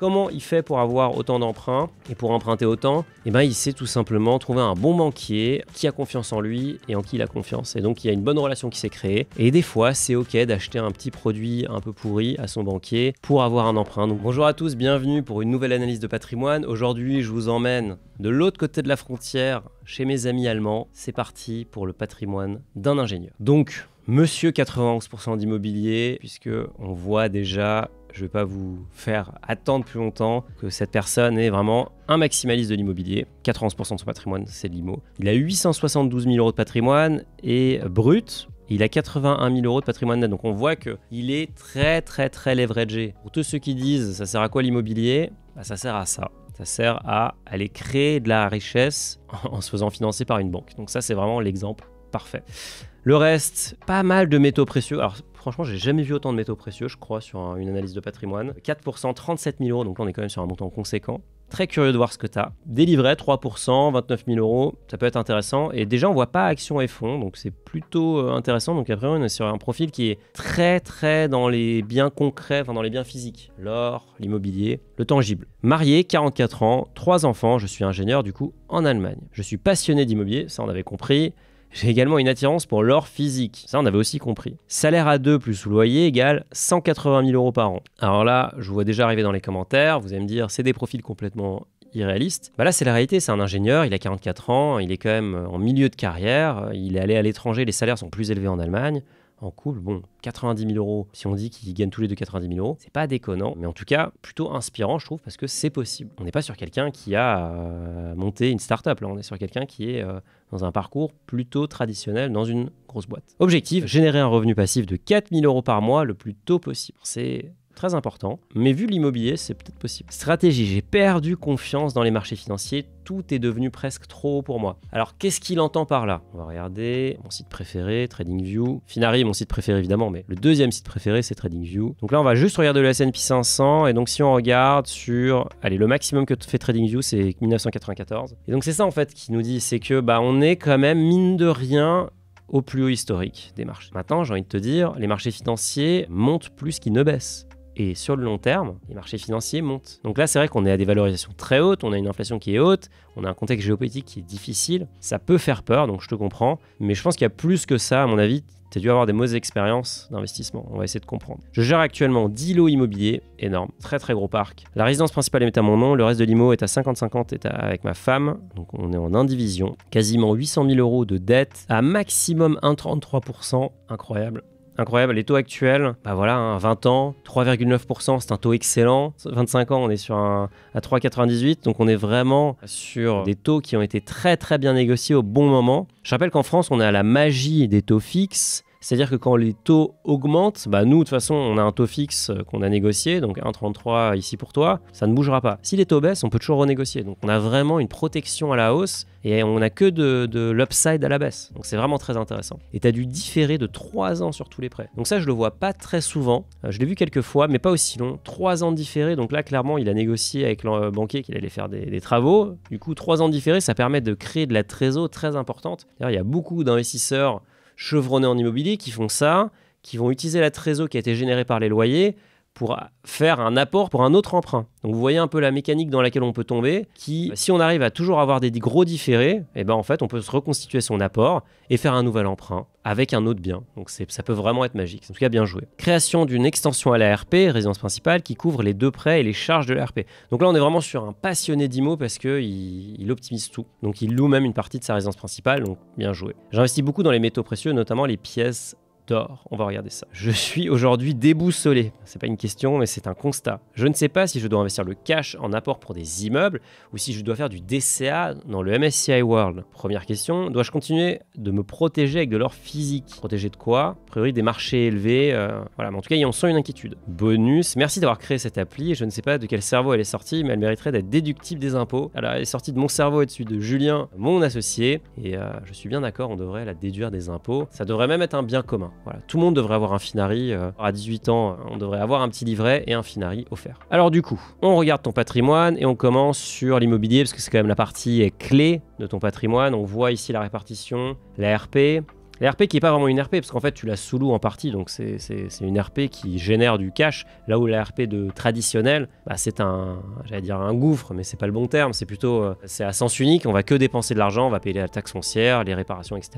Comment il fait pour avoir autant d'emprunts et pour emprunter autant Eh bien, il sait tout simplement trouver un bon banquier qui a confiance en lui et en qui il a confiance. Et donc, il y a une bonne relation qui s'est créée. Et des fois, c'est OK d'acheter un petit produit un peu pourri à son banquier pour avoir un emprunt. Donc, bonjour à tous, bienvenue pour une nouvelle analyse de patrimoine. Aujourd'hui, je vous emmène de l'autre côté de la frontière chez mes amis allemands. C'est parti pour le patrimoine d'un ingénieur. Donc, Monsieur 91% d'immobilier, puisque on voit déjà je ne vais pas vous faire attendre plus longtemps que cette personne est vraiment un maximaliste de l'immobilier. 91% de son patrimoine, c'est de l'IMO. Il a 872 000 euros de patrimoine et euh, brut, il a 81 000 euros de patrimoine net. Donc on voit qu'il est très très très leveragé. Pour tous ceux qui disent ça sert à quoi l'immobilier bah, Ça sert à ça. Ça sert à aller créer de la richesse en se faisant financer par une banque. Donc ça c'est vraiment l'exemple parfait. Le reste, pas mal de métaux précieux. Alors Franchement, j'ai jamais vu autant de métaux précieux, je crois, sur une analyse de patrimoine. 4%, 37 000 euros, donc là on est quand même sur un montant conséquent. Très curieux de voir ce que tu as. Délivré, 3%, 29 000 euros, ça peut être intéressant. Et déjà, on voit pas action et fonds, donc c'est plutôt euh, intéressant. Donc après, on est sur un profil qui est très, très dans les biens concrets, enfin dans les biens physiques. L'or, l'immobilier, le tangible. Marié, 44 ans, 3 enfants, je suis ingénieur du coup en Allemagne. Je suis passionné d'immobilier, ça on avait compris. J'ai également une attirance pour l'or physique. Ça, on avait aussi compris. Salaire à deux plus loyer égale 180 000 euros par an. Alors là, je vous vois déjà arriver dans les commentaires. Vous allez me dire, c'est des profils complètement irréalistes ». Bah là, c'est la réalité, c'est un ingénieur, il a 44 ans, il est quand même en milieu de carrière, il est allé à l'étranger, les salaires sont plus élevés en Allemagne en couple. Bon, 90 000 euros, si on dit qu'ils gagnent tous les deux 90 000 euros, c'est pas déconnant, mais en tout cas, plutôt inspirant, je trouve, parce que c'est possible. On n'est pas sur quelqu'un qui a euh, monté une start-up, là, on est sur quelqu'un qui est euh, dans un parcours plutôt traditionnel dans une grosse boîte. Objectif, générer un revenu passif de 4 000 euros par mois le plus tôt possible. C'est très important, mais vu l'immobilier, c'est peut-être possible. Stratégie, j'ai perdu confiance dans les marchés financiers, tout est devenu presque trop haut pour moi. Alors qu'est-ce qu'il entend par là On va regarder mon site préféré, TradingView. Finari, mon site préféré évidemment, mais le deuxième site préféré, c'est TradingView. Donc là, on va juste regarder le S&P 500, et donc si on regarde sur... Allez, le maximum que fait TradingView, c'est 1994. Et donc c'est ça en fait qui nous dit, c'est que bah, on est quand même, mine de rien, au plus haut historique des marchés. Maintenant, j'ai envie de te dire, les marchés financiers montent plus qu'ils ne baissent. Et sur le long terme, les marchés financiers montent. Donc là, c'est vrai qu'on est à des valorisations très hautes, on a une inflation qui est haute, on a un contexte géopolitique qui est difficile. Ça peut faire peur, donc je te comprends. Mais je pense qu'il y a plus que ça, à mon avis. Tu as dû avoir des mauvaises expériences d'investissement. On va essayer de comprendre. Je gère actuellement 10 lots immobiliers, énorme, très très gros parc. La résidence principale est à mon nom, le reste de l'IMO est à 50-50 est avec ma femme. Donc on est en indivision. Quasiment 800 000 euros de dette, à maximum 1,33%. Incroyable incroyable. Les taux actuels, bah voilà, 20 hein, ans, 3,9%, c'est un taux excellent. 25 ans, on est sur un à 3,98, donc on est vraiment sur des taux qui ont été très très bien négociés au bon moment. Je rappelle qu'en France, on est à la magie des taux fixes c'est-à-dire que quand les taux augmentent, bah nous, de toute façon, on a un taux fixe euh, qu'on a négocié, donc 1,33 ici pour toi, ça ne bougera pas. Si les taux baissent, on peut toujours renégocier. Donc on a vraiment une protection à la hausse et on n'a que de, l'upside à la baisse. Donc c'est vraiment très intéressant. Et tu as dû différer de 3 ans sur tous les prêts. Donc ça, je le vois pas très souvent. Euh, je l'ai vu quelques fois, mais pas aussi long. 3 ans de différé. Donc là, clairement, il a négocié avec le euh, banquier qu'il allait faire des, travaux. Du coup, 3 ans de différé, ça permet de créer de la trésor très importante. D'ailleurs, il y a beaucoup d'investisseurs chevronnés en immobilier qui font ça, qui vont utiliser la trésor qui a été générée par les loyers pour faire un apport pour un autre emprunt. Donc vous voyez un peu la mécanique dans laquelle on peut tomber, qui, si on arrive à toujours avoir des gros différés, et eh ben en fait on peut se reconstituer son apport et faire un nouvel emprunt avec un autre bien. Donc ça peut vraiment être magique. En tout cas, bien joué. Création d'une extension à la RP, résidence principale, qui couvre les deux prêts et les charges de la RP. Donc là, on est vraiment sur un passionné d'IMO parce qu'il il optimise tout. Donc il loue même une partie de sa résidence principale, donc bien joué. J'investis beaucoup dans les métaux précieux, notamment les pièces on va regarder ça. Je suis aujourd'hui déboussolé. C'est pas une question, mais c'est un constat. Je ne sais pas si je dois investir le cash en apport pour des immeubles ou si je dois faire du DCA dans le MSCI World. Première question, dois-je continuer de me protéger avec de l'or physique Protéger de quoi A priori des marchés élevés. Euh, voilà, mais en tout cas, il y en sent une inquiétude. Bonus, merci d'avoir créé cette appli. Je ne sais pas de quel cerveau elle est sortie, mais elle mériterait d'être déductible des impôts. Alors, elle est sortie de mon cerveau et de celui de Julien, mon associé. Et euh, je suis bien d'accord, on devrait la déduire des impôts. Ça devrait même être un bien commun tout le monde devrait avoir un Finari. Euh, à 18 ans, on devrait avoir un petit livret et un Finari offert. Alors du coup, on regarde ton patrimoine et on commence sur l'immobilier parce que c'est quand même la partie clé de ton patrimoine. On voit ici la répartition, la RP, la qui est pas vraiment une RP, parce qu'en fait, tu la sous-loues en partie, donc c'est une RP qui génère du cash, là où la RP de traditionnelle, bah, c'est un, j'allais dire un gouffre, mais c'est pas le bon terme, c'est plutôt, euh, c'est à sens unique, on va que dépenser de l'argent, on va payer la taxe foncière, les réparations, etc.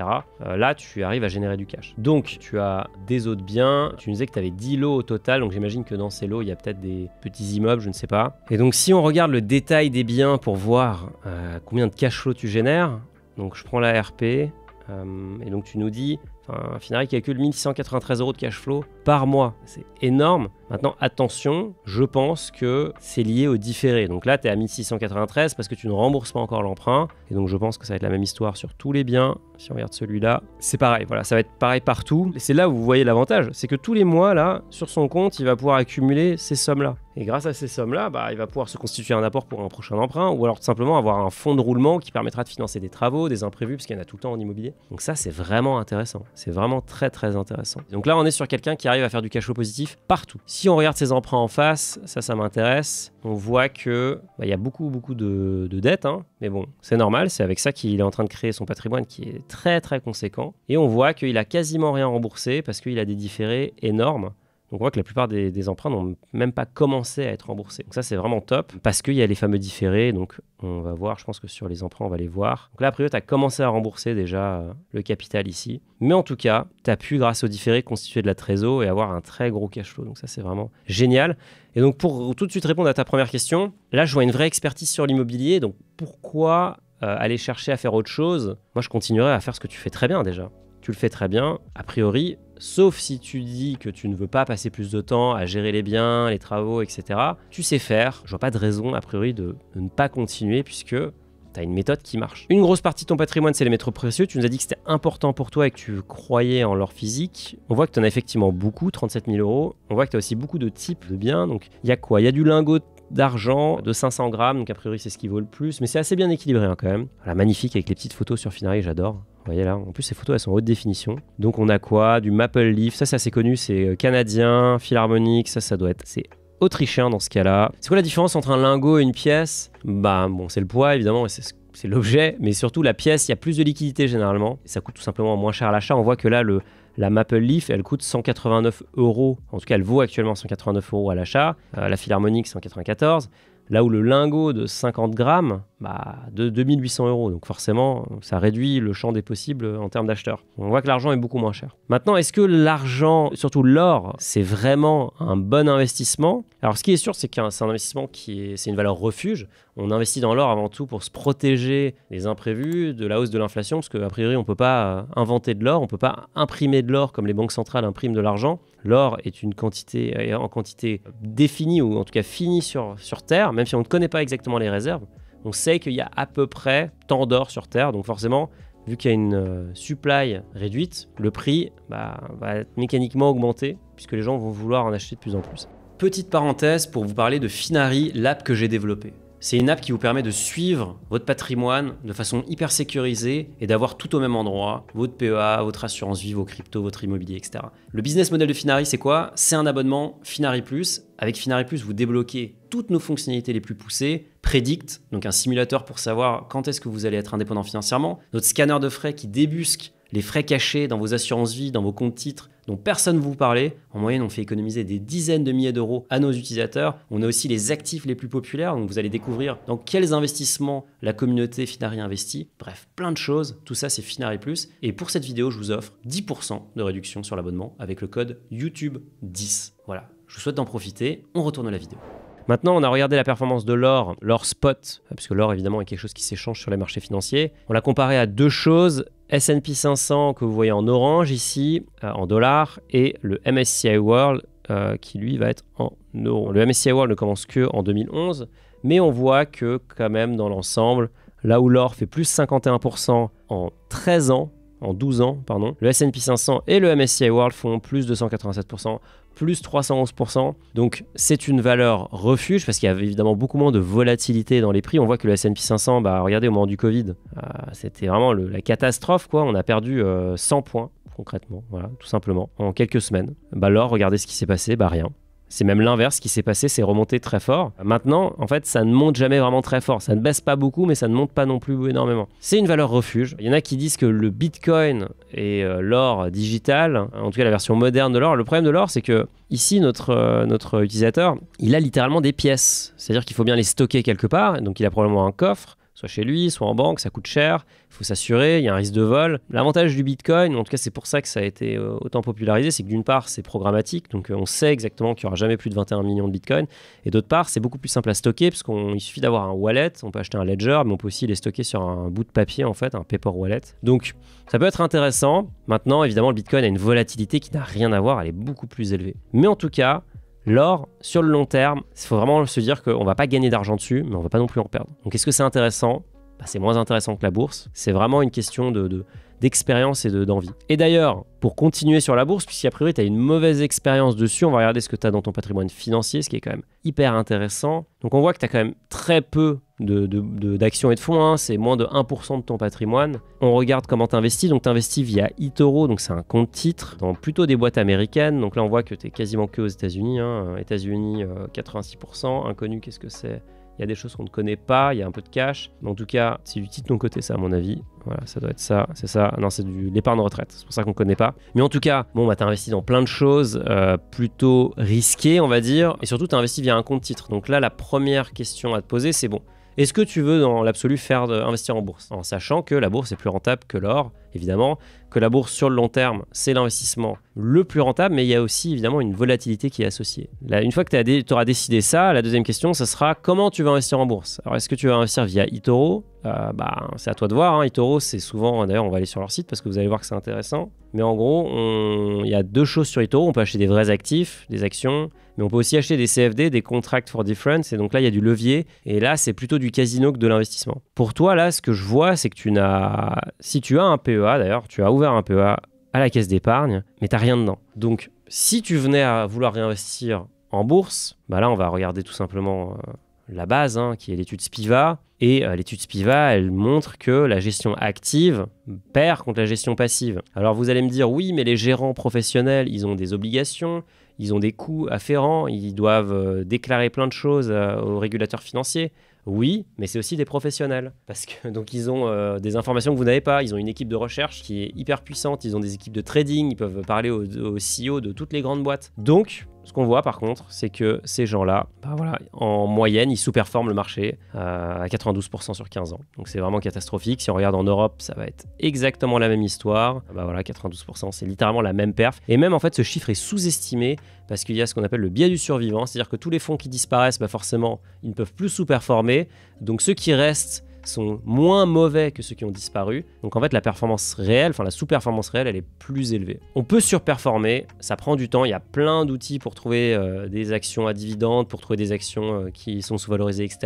Euh, là, tu arrives à générer du cash. Donc, tu as des autres biens, tu nous disais que tu avais 10 lots au total, donc j'imagine que dans ces lots, il y a peut-être des petits immeubles, je ne sais pas. Et donc, si on regarde le détail des biens pour voir euh, combien de cash flow tu génères, donc je prends la RP, euh, et donc tu nous dis, Enfin, qui calcule 1693 euros de cash flow par mois. C'est énorme. Maintenant, attention, je pense que c'est lié au différé. Donc là, tu es à 1693 parce que tu ne rembourses pas encore l'emprunt. Et donc, je pense que ça va être la même histoire sur tous les biens. Si on regarde celui-là, c'est pareil. Voilà, ça va être pareil partout. Et c'est là où vous voyez l'avantage. C'est que tous les mois, là, sur son compte, il va pouvoir accumuler ces sommes-là. Et grâce à ces sommes-là, bah, il va pouvoir se constituer un apport pour un prochain emprunt ou alors simplement avoir un fonds de roulement qui permettra de financer des travaux, des imprévus, parce qu'il y en a tout le temps en immobilier. Donc ça, c'est vraiment intéressant. C'est vraiment très très intéressant. Donc là, on est sur quelqu'un qui arrive à faire du cash flow positif partout. Si on regarde ses emprunts en face, ça, ça m'intéresse. On voit que bah, il y a beaucoup beaucoup de, dettes, hein. mais bon, c'est normal. C'est avec ça qu'il est en train de créer son patrimoine qui est très très conséquent. Et on voit qu'il a quasiment rien remboursé parce qu'il a des différés énormes on voit que la plupart des, emprunts n'ont même pas commencé à être remboursés. Donc ça, c'est vraiment top parce qu'il y a les fameux différés. Donc on va voir, je pense que sur les emprunts, on va les voir. Donc là, a priori, tu as commencé à rembourser déjà euh, le capital ici. Mais en tout cas, tu as pu, grâce aux différés, constituer de la trésor et avoir un très gros cash flow. Donc ça, c'est vraiment génial. Et donc pour tout de suite répondre à ta première question, là, je vois une vraie expertise sur l'immobilier. Donc pourquoi euh, aller chercher à faire autre chose Moi, je continuerai à faire ce que tu fais très bien déjà tu le fais très bien, a priori, sauf si tu dis que tu ne veux pas passer plus de temps à gérer les biens, les travaux, etc. Tu sais faire, je vois pas de raison, a priori, de ne pas continuer puisque tu as une méthode qui marche. Une grosse partie de ton patrimoine, c'est les métaux précieux. Tu nous as dit que c'était important pour toi et que tu croyais en leur physique. On voit que tu en as effectivement beaucoup, 37 000 euros. On voit que tu as aussi beaucoup de types de biens. Donc, il y a quoi Il y a du lingot d'argent de 500 grammes, donc a priori c'est ce qui vaut le plus, mais c'est assez bien équilibré hein, quand même. Voilà, magnifique avec les petites photos sur Finari, j'adore. Vous voyez là, en plus ces photos elles sont haute définition. Donc on a quoi Du Maple Leaf, ça c'est assez connu, c'est euh, canadien, philharmonique, ça ça doit être, c'est autrichien dans ce cas-là. C'est quoi la différence entre un lingot et une pièce Bah bon, c'est le poids évidemment, c'est c'est l'objet, mais surtout la pièce, il y a plus de liquidité généralement. Ça coûte tout simplement moins cher à l'achat. On voit que là, le, la Maple Leaf, elle coûte 189 euros. En tout cas, elle vaut actuellement 189 euros à l'achat. Euh, la Philharmonique, 194. Là où le lingot de 50 grammes, bah, de 2800 euros. Donc forcément, ça réduit le champ des possibles en termes d'acheteurs. On voit que l'argent est beaucoup moins cher. Maintenant, est-ce que l'argent, surtout l'or, c'est vraiment un bon investissement Alors ce qui est sûr, c'est qu'un c'est un investissement qui est, c'est une valeur refuge. On investit dans l'or avant tout pour se protéger des imprévus, de la hausse de l'inflation, parce qu'a priori, on ne peut pas euh, inventer de l'or, on ne peut pas imprimer de l'or comme les banques centrales impriment de l'argent. L'or est une quantité, euh, en quantité définie ou en tout cas finie sur, sur Terre, même si on ne connaît pas exactement les réserves. On sait qu'il y a à peu près tant d'or sur Terre, donc forcément, vu qu'il y a une euh, supply réduite, le prix bah, va mécaniquement augmenter puisque les gens vont vouloir en acheter de plus en plus. Petite parenthèse pour vous parler de Finari, l'app que j'ai développée. C'est une app qui vous permet de suivre votre patrimoine de façon hyper sécurisée et d'avoir tout au même endroit, votre PEA, votre assurance vie, vos crypto, votre immobilier, etc. Le business model de Finari, c'est quoi C'est un abonnement Finari Plus. Avec Finari Plus, vous débloquez toutes nos fonctionnalités les plus poussées, Predict, donc un simulateur pour savoir quand est-ce que vous allez être indépendant financièrement, notre scanner de frais qui débusque les frais cachés dans vos assurances vie, dans vos comptes titres, dont personne ne vous parlait. En moyenne, on fait économiser des dizaines de milliers d'euros à nos utilisateurs. On a aussi les actifs les plus populaires, donc vous allez découvrir dans quels investissements la communauté Finari investit. Bref, plein de choses. Tout ça, c'est Finari Plus. Et pour cette vidéo, je vous offre 10% de réduction sur l'abonnement avec le code YouTube10. Voilà, je vous souhaite d'en profiter. On retourne à la vidéo. Maintenant, on a regardé la performance de l'or, l'or spot, euh, puisque l'or évidemment est quelque chose qui s'échange sur les marchés financiers. On l'a comparé à deux choses S&P 500 que vous voyez en orange ici, euh, en dollars, et le MSCI World euh, qui lui va être en euros. Le MSCI World ne commence que en 2011, mais on voit que quand même dans l'ensemble, là où l'or fait plus 51% en 13 ans, en 12 ans, pardon, le S&P 500 et le MSCI World font plus de 287%, plus 311%. Donc c'est une valeur refuge parce qu'il y a évidemment beaucoup moins de volatilité dans les prix. On voit que le S&P 500, bah, regardez au moment du Covid, euh, c'était vraiment la catastrophe quoi. On a perdu 100 euh, points concrètement, voilà, tout simplement, en quelques semaines. Bah l'or, regardez ce qui s'est passé, bah rien. C'est même l'inverse qui s'est passé, c'est remonté très fort. Maintenant, en fait, ça ne monte jamais vraiment très fort. Ça ne baisse pas beaucoup, mais ça ne monte pas non plus énormément. C'est une valeur refuge. Il y en a qui disent que le Bitcoin et euh, l'or digital, en tout cas la version moderne de l'or, le problème de l'or, c'est que ici, notre, euh, notre utilisateur, il a littéralement des pièces. C'est-à-dire qu'il faut bien les stocker quelque part, donc il a probablement un coffre chez lui, soit en banque, ça coûte cher, il faut s'assurer, il y a un risque de vol. L'avantage du Bitcoin, en tout cas c'est pour ça que ça a été euh, autant popularisé, c'est que d'une part c'est programmatique, donc euh, on sait exactement qu'il n'y aura jamais plus de 21 millions de Bitcoin, et d'autre part c'est beaucoup plus simple à stocker, parce qu'il suffit d'avoir un wallet, on peut acheter un ledger, mais on peut aussi les stocker sur un bout de papier en fait, un paper wallet. Donc ça peut être intéressant. Maintenant évidemment le Bitcoin a une volatilité qui n'a rien à voir, elle est beaucoup plus élevée. Mais en tout cas, L'or, sur le long terme, il faut vraiment se dire qu'on va pas gagner d'argent dessus, mais on ne va pas non plus en perdre. Donc est-ce que c'est intéressant bah, C'est moins intéressant que la bourse. C'est vraiment une question de, d'expérience et d'envie. et d'ailleurs, pour continuer sur la bourse, puisqu'à priori tu as une mauvaise expérience dessus, on va regarder ce que tu as dans ton patrimoine financier, ce qui est quand même hyper intéressant. Donc on voit que tu as quand même très peu d'actions de, de, et de fonds, hein. c'est moins de 1% de ton patrimoine. On regarde comment tu investis, donc tu investis via eToro, donc c'est un compte titre, dans plutôt des boîtes américaines, donc là on voit que tu es quasiment que aux États-Unis, hein. États-Unis 86%, euh, inconnu qu'est-ce que c'est il y a des choses qu'on ne connaît pas, il y a un peu de cash. Mais en tout cas, c'est du titre non côté, ça, à mon avis. Voilà, ça doit être ça, c'est ça. Non, c'est de l'épargne retraite, c'est pour ça qu'on ne connaît pas. Mais en tout cas, bon, bah, t'as investi dans plein de choses euh, plutôt risquées, on va dire, et surtout, t'as investi via un compte titre. Donc là, la première question à te poser, c'est bon, est-ce que tu veux, dans l'absolu, faire investir en bourse En sachant que la bourse est plus rentable que l'or, évidemment, que la bourse sur le long terme, c'est l'investissement le plus rentable, mais il y a aussi évidemment une volatilité qui est associée. une fois que tu auras décidé ça, la deuxième question, ça sera comment tu vas investir en bourse Alors, est-ce que tu vas investir via eToro euh, bah, C'est à toi de voir. eToro, hein. c'est souvent, d'ailleurs, on va aller sur leur site parce que vous allez voir que c'est intéressant. Mais en gros, il y a deux choses sur eToro. On peut acheter des vrais actifs, des actions mais on peut aussi acheter des CFD, des Contracts for Difference, et donc là, il y a du levier. Et là, c'est plutôt du casino que de l'investissement. Pour toi, là, ce que je vois, c'est que tu n'as. Si tu as un PEA, d'ailleurs, tu as ouvert un PEA à la caisse d'épargne, mais tu n'as rien dedans. Donc, si tu venais à vouloir réinvestir en bourse, bah là, on va regarder tout simplement euh, la base, hein, qui est l'étude SPIVA. Et euh, l'étude SPIVA, elle montre que la gestion active perd contre la gestion passive. Alors, vous allez me dire, oui, mais les gérants professionnels, ils ont des obligations ils ont des coûts afférents, ils doivent euh, déclarer plein de choses euh, aux régulateurs financiers. Oui, mais c'est aussi des professionnels. Parce que donc ils ont euh, des informations que vous n'avez pas. Ils ont une équipe de recherche qui est hyper puissante. Ils ont des équipes de trading. Ils peuvent parler aux CEO de toutes les grandes boîtes. Donc, ce qu'on voit par contre, c'est que ces gens-là, bah voilà, en moyenne, ils sous-performent le marché euh, à 92% sur 15 ans. Donc c'est vraiment catastrophique. Si on regarde en Europe, ça va être exactement la même histoire. Ah bah voilà, 92%, c'est littéralement la même perf. Et même en fait, ce chiffre est sous-estimé parce qu'il y a ce qu'on appelle le biais du survivant, c'est-à-dire que tous les fonds qui disparaissent, bah forcément, ils ne peuvent plus sous-performer. Donc ceux qui restent sont moins mauvais que ceux qui ont disparu. Donc en fait, la performance réelle, enfin la sous-performance réelle, elle est plus élevée. On peut surperformer, ça prend du temps, il y a plein d'outils pour trouver euh, des actions à dividendes, pour trouver des actions euh, qui sont sous-valorisées, etc.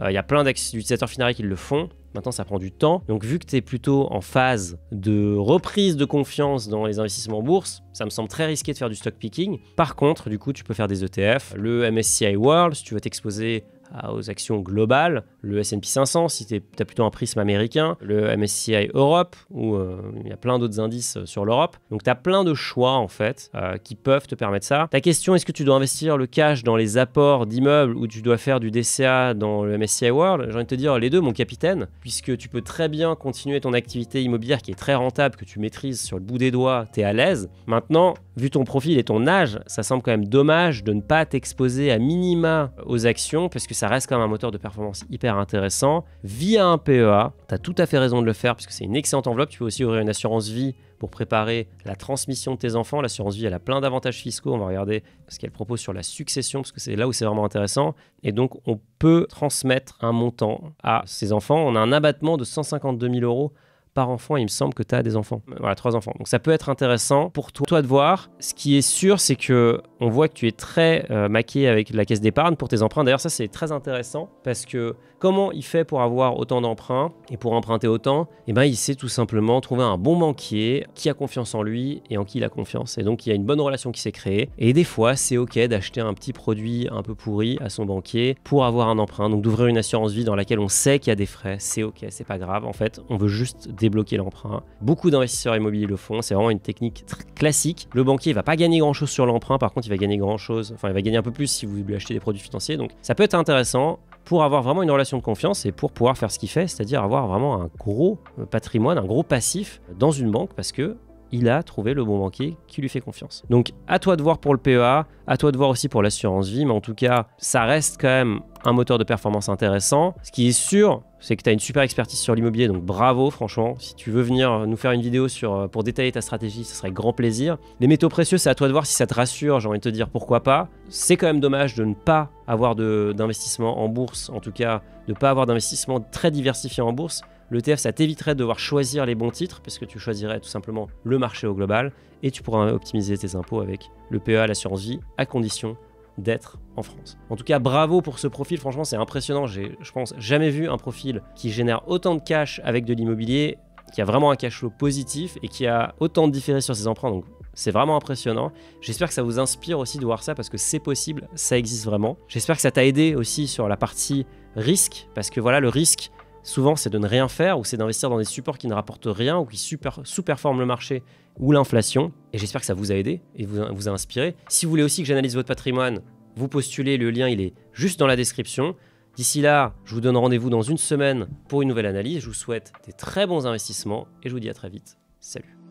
Euh, il y a plein d'utilisateurs finali qui le font. Maintenant, ça prend du temps. Donc, vu que tu es plutôt en phase de reprise de confiance dans les investissements en bourse, ça me semble très risqué de faire du stock picking. Par contre, du coup, tu peux faire des ETF, le MSCI World, si tu veux t'exposer aux actions globales, le S&P 500 si tu as plutôt un prisme américain, le MSCI Europe où euh, il y a plein d'autres indices euh, sur l'Europe. Donc tu as plein de choix en fait euh, qui peuvent te permettre ça. Ta question est-ce que tu dois investir le cash dans les apports d'immeubles ou tu dois faire du DCA dans le MSCI World J'ai envie de te dire les deux mon capitaine puisque tu peux très bien continuer ton activité immobilière qui est très rentable que tu maîtrises sur le bout des doigts, tu es à l'aise. Maintenant, vu ton profil et ton âge, ça semble quand même dommage de ne pas t'exposer à minima aux actions parce que ça ça reste quand même un moteur de performance hyper intéressant. Via un PEA, tu as tout à fait raison de le faire puisque c'est une excellente enveloppe. Tu peux aussi ouvrir une assurance vie pour préparer la transmission de tes enfants. L'assurance vie, elle a plein d'avantages fiscaux. On va regarder ce qu'elle propose sur la succession parce que c'est là où c'est vraiment intéressant. Et donc, on peut transmettre un montant à ses enfants. On a un abattement de 152 000 euros par enfant. Il me semble que tu as des enfants. Euh, voilà, trois enfants. Donc ça peut être intéressant pour toi, de voir. Ce qui est sûr, c'est que on voit que tu es très euh, maqué avec la caisse d'épargne pour tes emprunts. D'ailleurs, ça c'est très intéressant parce que Comment il fait pour avoir autant d'emprunts et pour emprunter autant Eh bien, il sait tout simplement trouver un bon banquier qui a confiance en lui et en qui il a confiance. Et donc, il y a une bonne relation qui s'est créée. Et des fois, c'est OK d'acheter un petit produit un peu pourri à son banquier pour avoir un emprunt. Donc, d'ouvrir une assurance vie dans laquelle on sait qu'il y a des frais, c'est OK, c'est pas grave. En fait, on veut juste débloquer l'emprunt. Beaucoup d'investisseurs immobiliers le font. C'est vraiment une technique classique. Le banquier va pas gagner grand chose sur l'emprunt. Par contre, il va gagner grand chose. Enfin, il va gagner un peu plus si vous lui achetez des produits financiers. Donc, ça peut être intéressant pour avoir vraiment une relation de confiance et pour pouvoir faire ce qu'il fait, c'est-à-dire avoir vraiment un gros euh, patrimoine, un gros passif dans une banque parce que il a trouvé le bon banquier qui lui fait confiance. Donc à toi de voir pour le PEA, à toi de voir aussi pour l'assurance vie, mais en tout cas, ça reste quand même un moteur de performance intéressant. Ce qui est sûr, c'est que tu as une super expertise sur l'immobilier, donc bravo franchement. Si tu veux venir euh, nous faire une vidéo sur, euh, pour détailler ta stratégie, ce serait grand plaisir. Les métaux précieux, c'est à toi de voir si ça te rassure, j'ai envie de te dire pourquoi pas. C'est quand même dommage de ne pas avoir d'investissement en bourse, en tout cas de ne pas avoir d'investissement très diversifié en bourse. L'ETF, ça t'éviterait de devoir choisir les bons titres, parce que tu choisirais tout simplement le marché au global, et tu pourras optimiser tes impôts avec le PEA, l'assurance vie, à condition d'être en France. En tout cas, bravo pour ce profil, franchement c'est impressionnant, j'ai je pense jamais vu un profil qui génère autant de cash avec de l'immobilier, qui a vraiment un cash flow positif et qui a autant de différé sur ses emprunts, donc c'est vraiment impressionnant. J'espère que ça vous inspire aussi de voir ça parce que c'est possible, ça existe vraiment. J'espère que ça t'a aidé aussi sur la partie risque parce que voilà, le risque, souvent c'est de ne rien faire ou c'est d'investir dans des supports qui ne rapportent rien ou qui sous-performent le marché ou l'inflation. Et j'espère que ça vous a aidé et vous, vous a inspiré. Si vous voulez aussi que j'analyse votre patrimoine, vous postulez, le lien il est juste dans la description. D'ici là, je vous donne rendez-vous dans une semaine pour une nouvelle analyse. Je vous souhaite des très bons investissements et je vous dis à très vite. Salut